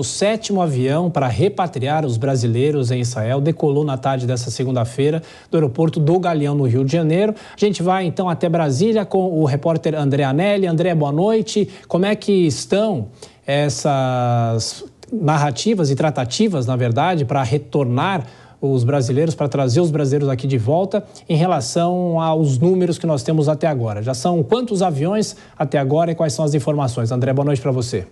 o sétimo avião para repatriar os brasileiros em Israel, decolou na tarde dessa segunda-feira do aeroporto do Galeão, no Rio de Janeiro. A gente vai então até Brasília com o repórter André Anelli. André, boa noite. Como é que estão essas narrativas e tratativas, na verdade, para retornar os brasileiros, para trazer os brasileiros aqui de volta em relação aos números que nós temos até agora? Já são quantos aviões até agora e quais são as informações? André, boa noite para você.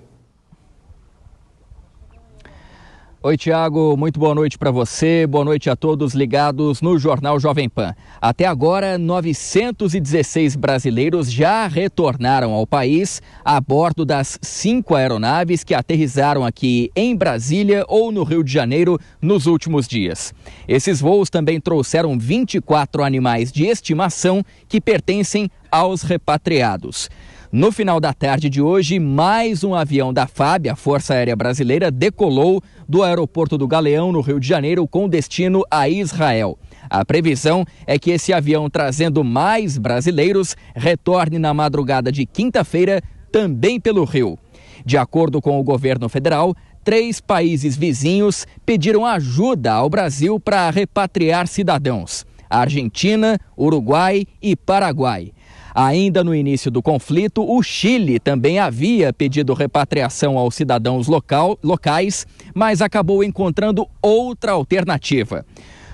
Oi, Tiago, muito boa noite para você, boa noite a todos ligados no Jornal Jovem Pan. Até agora, 916 brasileiros já retornaram ao país a bordo das cinco aeronaves que aterrizaram aqui em Brasília ou no Rio de Janeiro nos últimos dias. Esses voos também trouxeram 24 animais de estimação que pertencem aos repatriados. No final da tarde de hoje, mais um avião da FAB, a Força Aérea Brasileira, decolou do aeroporto do Galeão, no Rio de Janeiro, com destino a Israel. A previsão é que esse avião, trazendo mais brasileiros, retorne na madrugada de quinta-feira, também pelo Rio. De acordo com o governo federal, três países vizinhos pediram ajuda ao Brasil para repatriar cidadãos: Argentina, Uruguai e Paraguai. Ainda no início do conflito, o Chile também havia pedido repatriação aos cidadãos local, locais, mas acabou encontrando outra alternativa.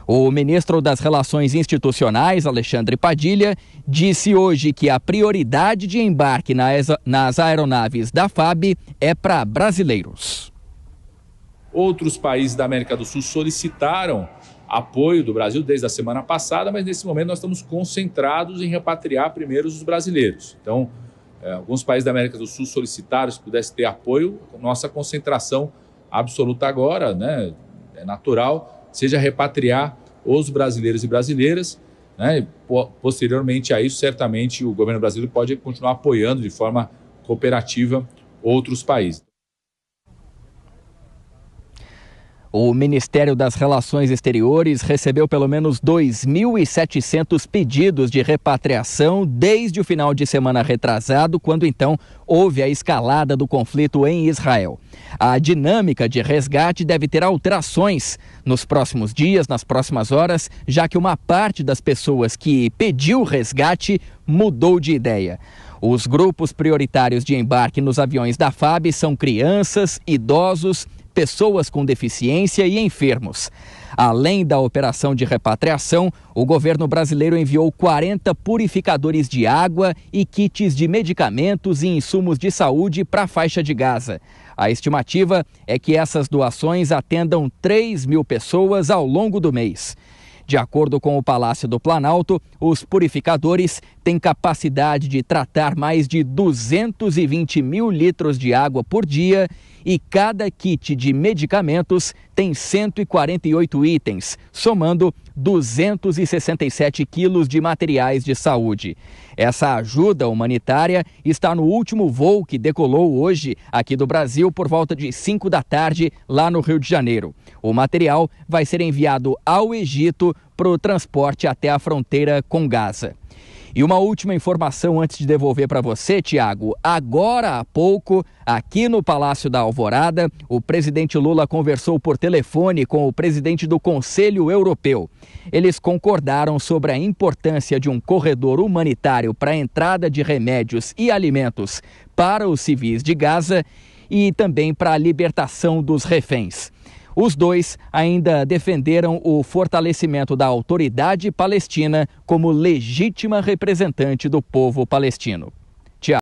O ministro das Relações Institucionais, Alexandre Padilha, disse hoje que a prioridade de embarque nas aeronaves da FAB é para brasileiros. Outros países da América do Sul solicitaram apoio do Brasil desde a semana passada, mas nesse momento nós estamos concentrados em repatriar primeiro os brasileiros. Então, é, alguns países da América do Sul solicitaram se pudesse ter apoio, nossa concentração absoluta agora, né, é natural, seja repatriar os brasileiros e brasileiras. Né, e posteriormente a isso, certamente o governo brasileiro pode continuar apoiando de forma cooperativa outros países. O Ministério das Relações Exteriores recebeu pelo menos 2.700 pedidos de repatriação desde o final de semana retrasado, quando então houve a escalada do conflito em Israel. A dinâmica de resgate deve ter alterações nos próximos dias, nas próximas horas, já que uma parte das pessoas que pediu resgate mudou de ideia. Os grupos prioritários de embarque nos aviões da FAB são crianças, idosos pessoas com deficiência e enfermos. Além da operação de repatriação, o governo brasileiro enviou 40 purificadores de água e kits de medicamentos e insumos de saúde para a faixa de Gaza. A estimativa é que essas doações atendam 3 mil pessoas ao longo do mês. De acordo com o Palácio do Planalto, os purificadores têm capacidade de tratar mais de 220 mil litros de água por dia e cada kit de medicamentos tem 148 itens, somando 267 quilos de materiais de saúde. Essa ajuda humanitária está no último voo que decolou hoje aqui do Brasil por volta de 5 da tarde, lá no Rio de Janeiro. O material vai ser enviado ao Egito para o transporte até a fronteira com Gaza. E uma última informação antes de devolver para você, Tiago. Agora há pouco, aqui no Palácio da Alvorada, o presidente Lula conversou por telefone com o presidente do Conselho Europeu. Eles concordaram sobre a importância de um corredor humanitário para a entrada de remédios e alimentos para os civis de Gaza e também para a libertação dos reféns. Os dois ainda defenderam o fortalecimento da autoridade palestina como legítima representante do povo palestino.